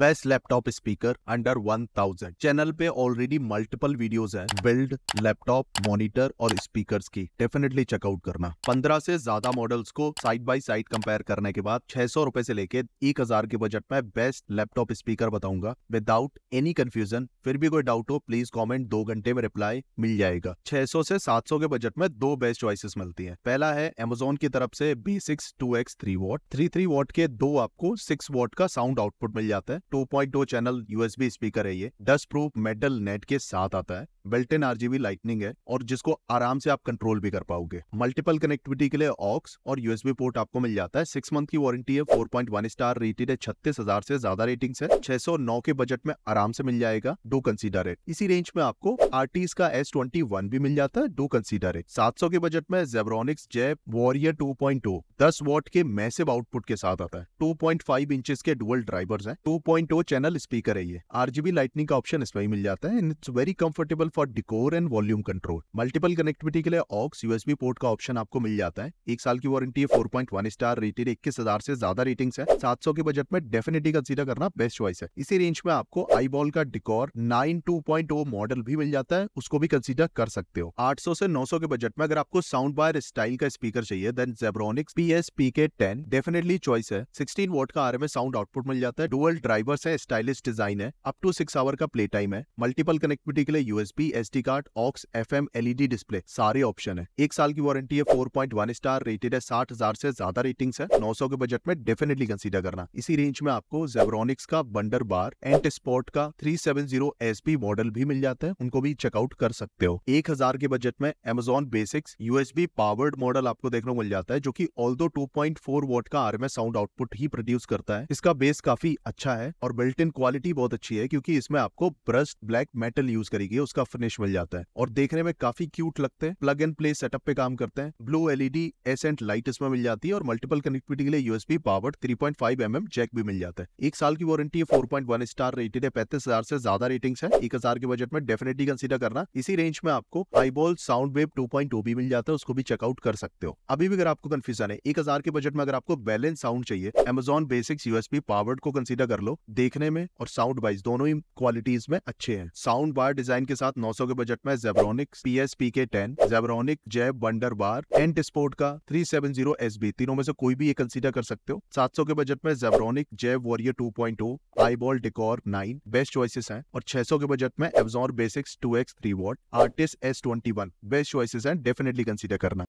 best laptop speaker under 1000 channel पे already multiple videos है build laptop monitor और speakers की डेफिनेटली चेकआउट करना 15 से ज्यादा मॉडल्स को साइड बाय साइड कंपेयर करने के बाद छह सौ रूपए ऐसी लेके एक हजार के बजट में बेस्ट लैपटॉप स्पीकर बताऊंगा विदाउट एनी कंफ्यूजन फिर भी कोई डाउट हो प्लीज कॉमेंट दो घंटे में रिप्लाई मिल जाएगा छह सौ ऐसी सात सौ के बजट में दो बेस्ट चॉइसिस मिलती है पहला है एमेजोन की तरफ से six two x three watt three three watt के दो आपको सिक्स वॉट का साउंड आउटपुट मिल जाता है 2.2 चैनल यूएसबी स्पीकर है ये डस्ट प्रूफ मेटल नेट के साथ आता है बेल्ट इन आरजीबी लाइटनिंग है और जिसको आराम से आप कंट्रोल भी कर पाओगे मल्टीपल कनेक्टिविटी के लिए ऑक्स और यूएसबी पोर्ट आपको मिल जाता है सिक्स मंथ की वारंटी है वन स्टार रेटेड है छत्तीस हजार से ज्यादा रेटिंग है नौ के बजट में आराम से मिल जाएगा डू कंसीडर इट इसी रेंज में आपको आरटीस का एस भी मिल जाता है डू कंसीडर इट सात के बजट में जेब्रोनिक्स जेब वॉरियर टू पॉइंट वॉट के मैसेव आउटपुट के साथ आता है टू पॉइंट फाइव इंचेस के डुअल ड्राइवर्स है टू 2.0 चैनल स्पीकर है ये आरजीबी लाइटनिंग का ऑप्शन इसमें ही मिल जाता है and it's very comfortable for decor and volume control multiple connectivity के लिए ऑक्स यूएसबी पोर्ट का ऑप्शन आपको मिल जाता है एक साल की वारंटी है four point one star rated इक्कीस हजार से ज्यादा रेटिंग है सात सौ के बजट में डेफिनेटली कंसिडर करना बेस्ट चॉइस है इसी रेंज में आपको आई बॉल का डिकोर नाइन मॉडल भी मिल जाता है उसको भी कंसिडर कर सकते हो आठ से नौ के बजट में अगर आपको साउंड बायर स्टाइल का स्पीकर चाहिए then Zebronics P S P K ten definitely choice है सिक्सटीन वोट का आरएमएस साउंड आउटपुट मिल जाता है डुअल ड्राइव डाइवर्स है स्टाइलिश डिजाइन है अप टू सिक्स आवर का प्ले टाइम है मल्टीपल कनेक्टिविटी के लिए USB SD card aux FM LED display सारे ऑप्शन है एक साल की वारंटी है four point one star rated है साठ हजार से ज्यादा रेटिंग है नौ सौ के बजट में डेफिनेटली कंसिडर करना इसी रेंज में आपको जेवरोनिक्स का बंडर बार एंड स्पॉट का three seven zero S B model भी मिल जाता है उनको भी चेकआउट कर सकते हो एक हजार के बजट में Amazon basics USB powered model आपको देखने को मिल जाता है जो की ऑल दो टू पॉइंट फोर वोट का आरएमएस साउंड आउटपुट ही प्रोड्यूस करता है इसका बेस काफी अच्छा है और बिल्ट इन क्वालिटी बहुत अच्छी है क्योंकि इसमें आपको ब्रस्ट ब्लैक मेटल यूज करेगी उसका फिनिश मिल जाता है और देखने में काफी क्यूट लगते हैं प्लग एंड प्ले सेटअप पे काम करते हैं ब्लू एलईडी एसेंट लाइट इसमें मिल जाती है और मल्टीपल कनेक्टिविटी के लिए USB power three point mm jack भी मिल जाता है एक साल की वारंटी है वन स्टार रेटेड है पैंतीस हजार से ज्यादा रेटिंग है एक हजार के बजट में डेफिनेटली कंसिडर करना इसी रेंज में आपको आईबॉल साउंड वेब टू भी मिल जाता है उसको भी चेकआउट कर सकते हो अभी भी अगर आपको कंफ्यूजन है एक हजार के बजट में अगर आपको बैलेंस साउंड चाहिए एमेजॉन बेसिक्स यूएसबी पावर्ड को कंसिडर कर लो देखने में और साउंड वाइज दोनों ही क्वालिटीज में अच्छे हैं साउंड बार डिजाइन के साथ 900 के बजट में Zebronic P S P K ten Zebronic Zeb wonder bar ant sport का three seven zero S B तीनों में से कोई भी ये कंसीडर कर सकते हो 700 के बजट में Zebronic Zeb warrior two point two i ball decor nine best choices है और छह के बजट में एवजॉर basics two x three watt artist S twenty one best choices है डेफिनेटली कंसिडर करना